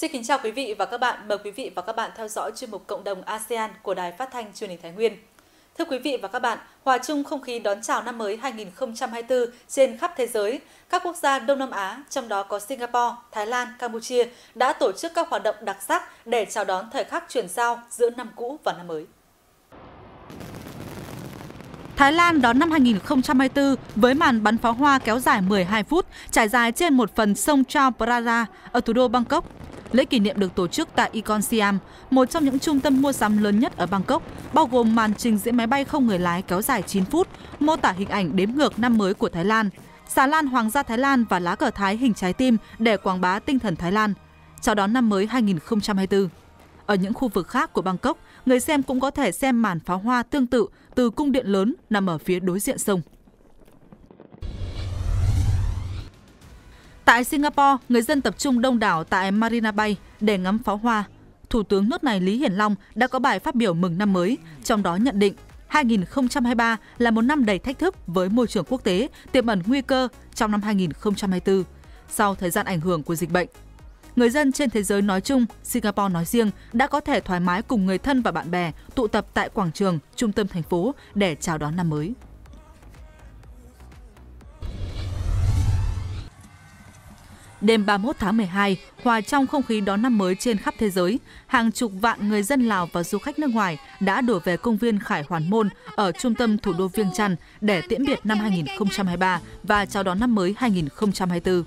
Xin kính chào quý vị và các bạn. Mời quý vị và các bạn theo dõi chuyên mục Cộng đồng ASEAN của Đài Phát thanh Truyền hình Thái Nguyên. Thưa quý vị và các bạn, hòa chung không khí đón chào năm mới 2024 trên khắp thế giới, các quốc gia Đông Nam Á, trong đó có Singapore, Thái Lan, Campuchia đã tổ chức các hoạt động đặc sắc để chào đón thời khắc chuyển giao giữa năm cũ và năm mới. Thái Lan đón năm 2024 với màn bắn pháo hoa kéo dài 12 phút, trải dài trên một phần sông Chao Phraya ở thủ đô Bangkok. Lễ kỷ niệm được tổ chức tại Ikon Siam, một trong những trung tâm mua sắm lớn nhất ở Bangkok, bao gồm màn trình diễn máy bay không người lái kéo dài 9 phút, mô tả hình ảnh đếm ngược năm mới của Thái Lan, xà lan Hoàng gia Thái Lan và lá cờ Thái hình trái tim để quảng bá tinh thần Thái Lan, chào đón năm mới 2024. Ở những khu vực khác của Bangkok, người xem cũng có thể xem màn pháo hoa tương tự từ cung điện lớn nằm ở phía đối diện sông. Tại Singapore, người dân tập trung đông đảo tại Marina Bay để ngắm pháo hoa. Thủ tướng nước này Lý Hiển Long đã có bài phát biểu mừng năm mới, trong đó nhận định 2023 là một năm đầy thách thức với môi trường quốc tế, tiềm ẩn nguy cơ trong năm 2024 sau thời gian ảnh hưởng của dịch bệnh. Người dân trên thế giới nói chung, Singapore nói riêng đã có thể thoải mái cùng người thân và bạn bè tụ tập tại quảng trường, trung tâm thành phố để chào đón năm mới. Đêm 31 tháng 12, hòa trong không khí đón năm mới trên khắp thế giới, hàng chục vạn người dân Lào và du khách nước ngoài đã đổ về công viên Khải Hoàn Môn ở trung tâm thủ đô Viêng Chăn để tiễn biệt năm 2023 và chào đón năm mới 2024.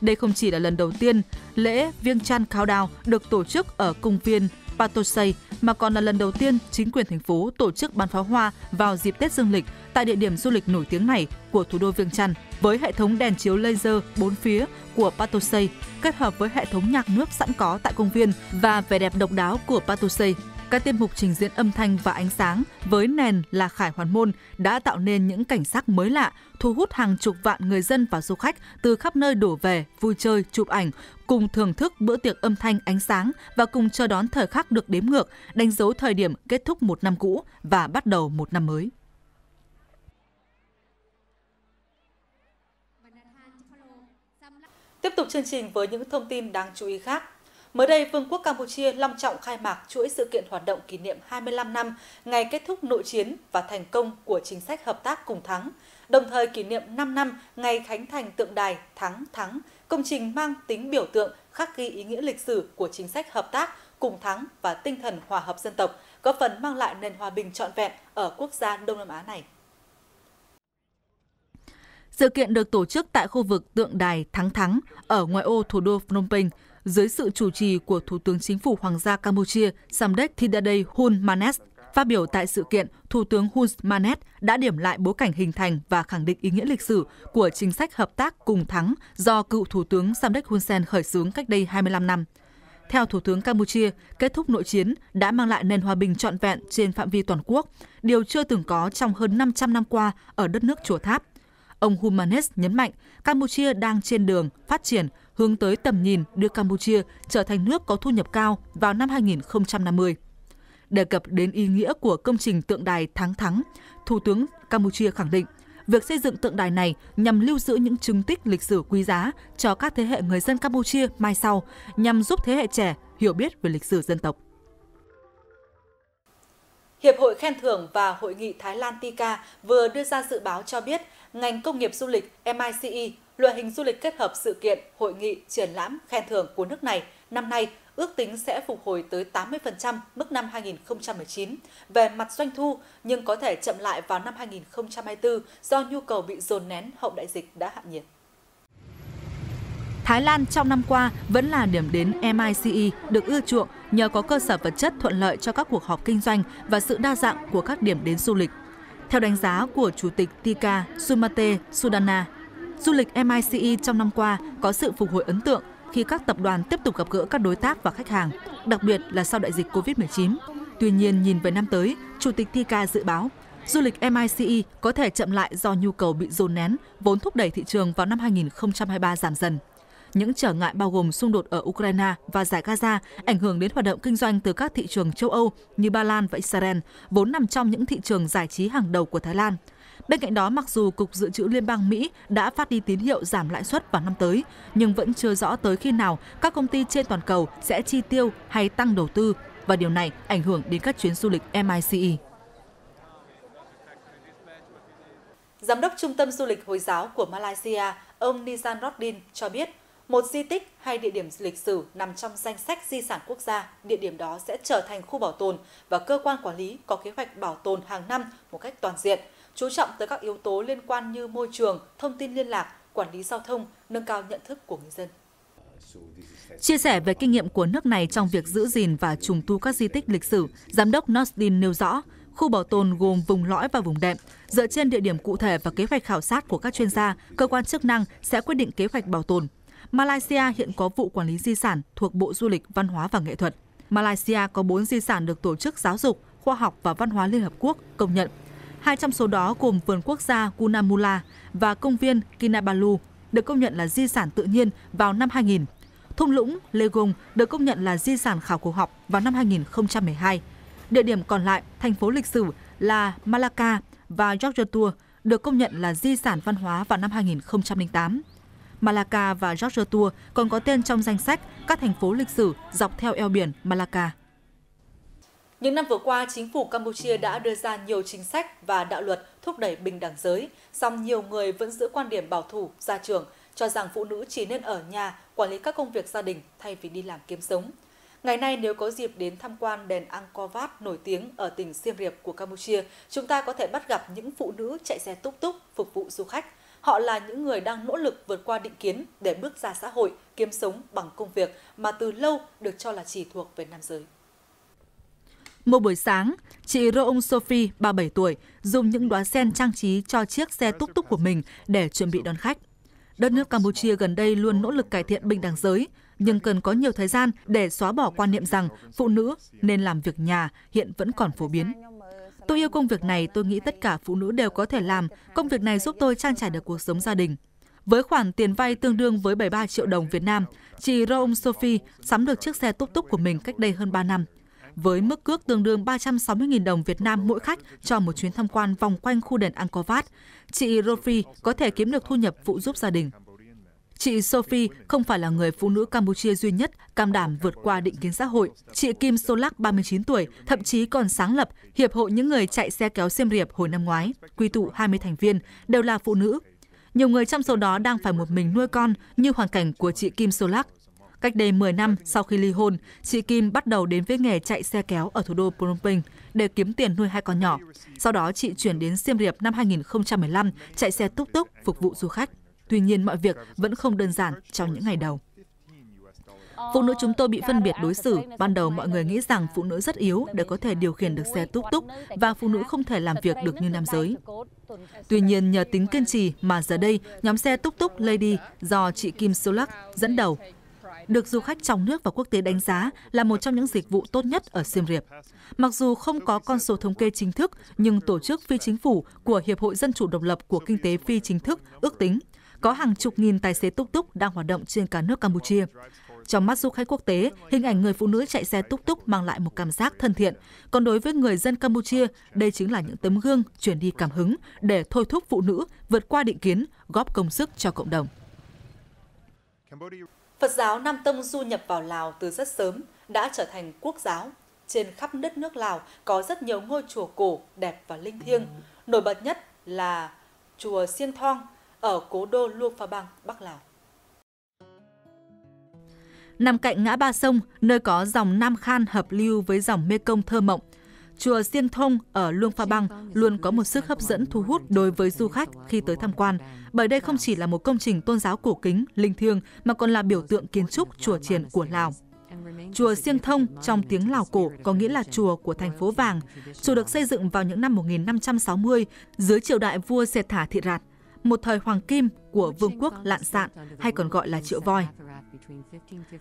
Đây không chỉ là lần đầu tiên lễ Viêng Chăn Cao Đao được tổ chức ở công viên Patosay mà còn là lần đầu tiên chính quyền thành phố tổ chức bắn pháo hoa vào dịp Tết Dương lịch tại địa điểm du lịch nổi tiếng này của thủ đô Viêng Chăn với hệ thống đèn chiếu laser bốn phía của Patosay kết hợp với hệ thống nhạc nước sẵn có tại công viên và vẻ đẹp độc đáo của Patosay các tiết mục trình diễn âm thanh và ánh sáng với nền là Khải Hoàn Môn đã tạo nên những cảnh sắc mới lạ, thu hút hàng chục vạn người dân và du khách từ khắp nơi đổ về vui chơi, chụp ảnh, cùng thưởng thức bữa tiệc âm thanh ánh sáng và cùng chờ đón thời khắc được đếm ngược, đánh dấu thời điểm kết thúc một năm cũ và bắt đầu một năm mới. Tiếp tục chương trình với những thông tin đáng chú ý khác. Mới đây, Vương quốc Campuchia long trọng khai mạc chuỗi sự kiện hoạt động kỷ niệm 25 năm ngày kết thúc nội chiến và thành công của chính sách hợp tác cùng thắng, đồng thời kỷ niệm 5 năm ngày khánh thành tượng đài Thắng Thắng, công trình mang tính biểu tượng khắc ghi ý nghĩa lịch sử của chính sách hợp tác cùng thắng và tinh thần hòa hợp dân tộc, góp phần mang lại nền hòa bình trọn vẹn ở quốc gia Đông Nam Á này. Sự kiện được tổ chức tại khu vực tượng đài Thắng Thắng ở ngoại ô thủ đô Phnom Penh dưới sự chủ trì của Thủ tướng Chính phủ Hoàng gia Campuchia Samdech Thidade Hun Manet. Phát biểu tại sự kiện, Thủ tướng Hun Manet đã điểm lại bối cảnh hình thành và khẳng định ý nghĩa lịch sử của chính sách hợp tác cùng thắng do cựu Thủ tướng Samdech Hun Sen khởi xướng cách đây 25 năm. Theo Thủ tướng Campuchia, kết thúc nội chiến đã mang lại nền hòa bình trọn vẹn trên phạm vi toàn quốc, điều chưa từng có trong hơn 500 năm qua ở đất nước Chùa Tháp – Ông Humanes nhấn mạnh Campuchia đang trên đường phát triển hướng tới tầm nhìn đưa Campuchia trở thành nước có thu nhập cao vào năm 2050. Đề cập đến ý nghĩa của công trình tượng đài thắng Thắng, Thủ tướng Campuchia khẳng định việc xây dựng tượng đài này nhằm lưu giữ những chứng tích lịch sử quý giá cho các thế hệ người dân Campuchia mai sau, nhằm giúp thế hệ trẻ hiểu biết về lịch sử dân tộc. Hiệp hội khen thưởng và Hội nghị Thái Lan Tika vừa đưa ra dự báo cho biết ngành công nghiệp du lịch MICE, loại hình du lịch kết hợp sự kiện, hội nghị, triển lãm, khen thưởng của nước này năm nay ước tính sẽ phục hồi tới 80% mức năm 2019 về mặt doanh thu nhưng có thể chậm lại vào năm 2024 do nhu cầu bị dồn nén hậu đại dịch đã hạ nhiệt. Thái Lan trong năm qua vẫn là điểm đến MICE được ưa chuộng nhờ có cơ sở vật chất thuận lợi cho các cuộc họp kinh doanh và sự đa dạng của các điểm đến du lịch. Theo đánh giá của Chủ tịch Tika Sumate Sudana, du lịch MICE trong năm qua có sự phục hồi ấn tượng khi các tập đoàn tiếp tục gặp gỡ các đối tác và khách hàng, đặc biệt là sau đại dịch COVID-19. Tuy nhiên, nhìn về năm tới, Chủ tịch Tika dự báo du lịch MICE có thể chậm lại do nhu cầu bị dồn nén, vốn thúc đẩy thị trường vào năm 2023 giảm dần. Những trở ngại bao gồm xung đột ở Ukraine và giải Gaza ảnh hưởng đến hoạt động kinh doanh từ các thị trường châu Âu như Ba Lan và Israel, vốn nằm trong những thị trường giải trí hàng đầu của Thái Lan. Bên cạnh đó, mặc dù Cục Dự trữ Liên bang Mỹ đã phát đi tín hiệu giảm lãi suất vào năm tới, nhưng vẫn chưa rõ tới khi nào các công ty trên toàn cầu sẽ chi tiêu hay tăng đầu tư, và điều này ảnh hưởng đến các chuyến du lịch MICE. Giám đốc Trung tâm Du lịch Hồi giáo của Malaysia, ông Nizan Rodin cho biết, một di tích hay địa điểm lịch sử nằm trong danh sách di sản quốc gia, địa điểm đó sẽ trở thành khu bảo tồn và cơ quan quản lý có kế hoạch bảo tồn hàng năm một cách toàn diện, chú trọng tới các yếu tố liên quan như môi trường, thông tin liên lạc, quản lý giao thông, nâng cao nhận thức của người dân. Chia sẻ về kinh nghiệm của nước này trong việc giữ gìn và trùng tu các di tích lịch sử, Giám đốc Nostin nêu rõ, khu bảo tồn gồm vùng lõi và vùng đệm. Dựa trên địa điểm cụ thể và kế hoạch khảo sát của các chuyên gia, cơ quan chức năng sẽ quyết định kế hoạch bảo tồn Malaysia hiện có vụ quản lý di sản thuộc Bộ Du lịch, Văn hóa và Nghệ thuật. Malaysia có 4 di sản được Tổ chức Giáo dục, Khoa học và Văn hóa Liên Hợp Quốc công nhận. Hai trong số đó gồm vườn quốc gia Gunamula và công viên Kinabalu được công nhận là di sản tự nhiên vào năm 2000. Thung lũng Legong được công nhận là di sản khảo cổ học vào năm 2012. Địa điểm còn lại, thành phố lịch sử là Malacca và Georgia Tour được công nhận là di sản văn hóa vào năm 2008. Malacca và George Tour còn có tên trong danh sách các thành phố lịch sử dọc theo eo biển Malacca. Những năm vừa qua, chính phủ Campuchia đã đưa ra nhiều chính sách và đạo luật thúc đẩy bình đẳng giới, song nhiều người vẫn giữ quan điểm bảo thủ, gia trưởng, cho rằng phụ nữ chỉ nên ở nhà, quản lý các công việc gia đình thay vì đi làm kiếm sống. Ngày nay nếu có dịp đến tham quan đền Angkor Wat nổi tiếng ở tỉnh Siem Reap của Campuchia, chúng ta có thể bắt gặp những phụ nữ chạy xe túc túc phục vụ du khách. Họ là những người đang nỗ lực vượt qua định kiến để bước ra xã hội, kiếm sống bằng công việc mà từ lâu được cho là chỉ thuộc về nam giới. Một buổi sáng, chị Roong ông Sophie, 37 tuổi, dùng những đóa sen trang trí cho chiếc xe túc túc của mình để chuẩn bị đón khách. Đất nước Campuchia gần đây luôn nỗ lực cải thiện bình đẳng giới, nhưng cần có nhiều thời gian để xóa bỏ quan niệm rằng phụ nữ nên làm việc nhà hiện vẫn còn phổ biến. Tôi yêu công việc này, tôi nghĩ tất cả phụ nữ đều có thể làm. Công việc này giúp tôi trang trải được cuộc sống gia đình. Với khoản tiền vay tương đương với 73 triệu đồng Việt Nam, chị Rome Sophie sắm được chiếc xe túc túc của mình cách đây hơn 3 năm. Với mức cước tương đương 360.000 đồng Việt Nam mỗi khách cho một chuyến tham quan vòng quanh khu đền Angkor Wat, chị Rofi có thể kiếm được thu nhập phụ giúp gia đình. Chị Sophie không phải là người phụ nữ Campuchia duy nhất cam đảm vượt qua định kiến xã hội. Chị Kim Solak, 39 tuổi, thậm chí còn sáng lập Hiệp hội những người chạy xe kéo xiêm riệp hồi năm ngoái, quy tụ 20 thành viên, đều là phụ nữ. Nhiều người trong số đó đang phải một mình nuôi con như hoàn cảnh của chị Kim Solak. Cách đây 10 năm sau khi ly hôn, chị Kim bắt đầu đến với nghề chạy xe kéo ở thủ đô Phnom Penh để kiếm tiền nuôi hai con nhỏ. Sau đó chị chuyển đến Siem Reap năm 2015 chạy xe túc túc phục vụ du khách. Tuy nhiên mọi việc vẫn không đơn giản trong những ngày đầu. Phụ nữ chúng tôi bị phân biệt đối xử. Ban đầu mọi người nghĩ rằng phụ nữ rất yếu để có thể điều khiển được xe túc túc và phụ nữ không thể làm việc được như nam giới. Tuy nhiên nhờ tính kiên trì mà giờ đây nhóm xe túc túc Lady do chị Kim Sulak dẫn đầu được du khách trong nước và quốc tế đánh giá là một trong những dịch vụ tốt nhất ở Siem Reap. Mặc dù không có con số thống kê chính thức, nhưng tổ chức phi chính phủ của Hiệp hội Dân chủ Độc lập của Kinh tế Phi chính thức ước tính có hàng chục nghìn tài xế túc túc đang hoạt động trên cả nước Campuchia. Trong mắt du khách quốc tế, hình ảnh người phụ nữ chạy xe túc túc mang lại một cảm giác thân thiện. Còn đối với người dân Campuchia, đây chính là những tấm gương truyền đi cảm hứng để thôi thúc phụ nữ vượt qua định kiến, góp công sức cho cộng đồng. Phật giáo Nam Tông du nhập vào Lào từ rất sớm, đã trở thành quốc giáo. Trên khắp đất nước Lào có rất nhiều ngôi chùa cổ đẹp và linh thiêng. Nổi bật nhất là chùa Siêng Thong ở cố đô Luang Pha Bang, Bắc Lào. Nằm cạnh ngã ba sông, nơi có dòng Nam Khan hợp lưu với dòng Mê Công thơ mộng, chùa Siêng Thông ở Luang Pha Bang luôn có một sức hấp dẫn thu hút đối với du khách khi tới tham quan, bởi đây không chỉ là một công trình tôn giáo cổ kính, linh thiêng mà còn là biểu tượng kiến trúc chùa triển của Lào. Chùa Siêng Thông trong tiếng Lào cổ có nghĩa là chùa của thành phố Vàng. Chùa được xây dựng vào những năm 1560 dưới triều đại vua Sệt Thả Thị Rạt một thời hoàng kim của vương quốc lạn sạn hay còn gọi là triệu voi.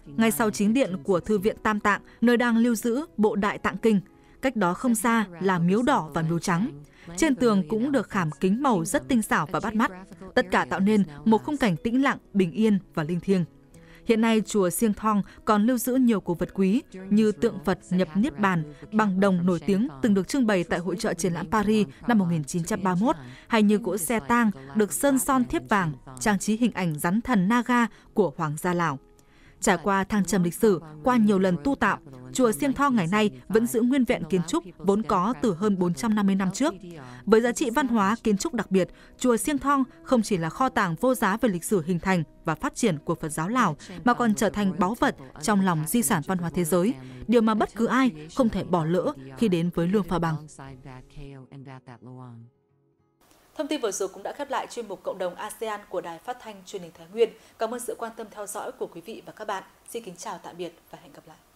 Ngay sau chính điện của Thư viện Tam Tạng, nơi đang lưu giữ bộ Đại Tạng Kinh, cách đó không xa là miếu đỏ và miếu trắng. Trên tường cũng được khảm kính màu rất tinh xảo và bắt mắt, tất cả tạo nên một khung cảnh tĩnh lặng, bình yên và linh thiêng. Hiện nay, chùa Siêng Thong còn lưu giữ nhiều cổ vật quý như tượng Phật nhập Niết Bàn bằng đồng nổi tiếng từng được trưng bày tại hội trợ triển lãm Paris năm 1931, hay như cỗ xe tang được sơn son thiếp vàng, trang trí hình ảnh rắn thần Naga của Hoàng gia Lào. Trải qua thăng trầm lịch sử, qua nhiều lần tu tạo, chùa Siêng Tho ngày nay vẫn giữ nguyên vẹn kiến trúc vốn có từ hơn 450 năm trước. Với giá trị văn hóa kiến trúc đặc biệt, chùa Siêng Thong không chỉ là kho tàng vô giá về lịch sử hình thành và phát triển của Phật giáo Lào mà còn trở thành báu vật trong lòng di sản văn hóa thế giới, điều mà bất cứ ai không thể bỏ lỡ khi đến với Luang Pha Bằng. Thông tin vừa rồi cũng đã khép lại chuyên mục Cộng đồng ASEAN của Đài Phát thanh Truyền hình Thái Nguyên. Cảm ơn sự quan tâm theo dõi của quý vị và các bạn. Xin kính chào tạm biệt và hẹn gặp lại.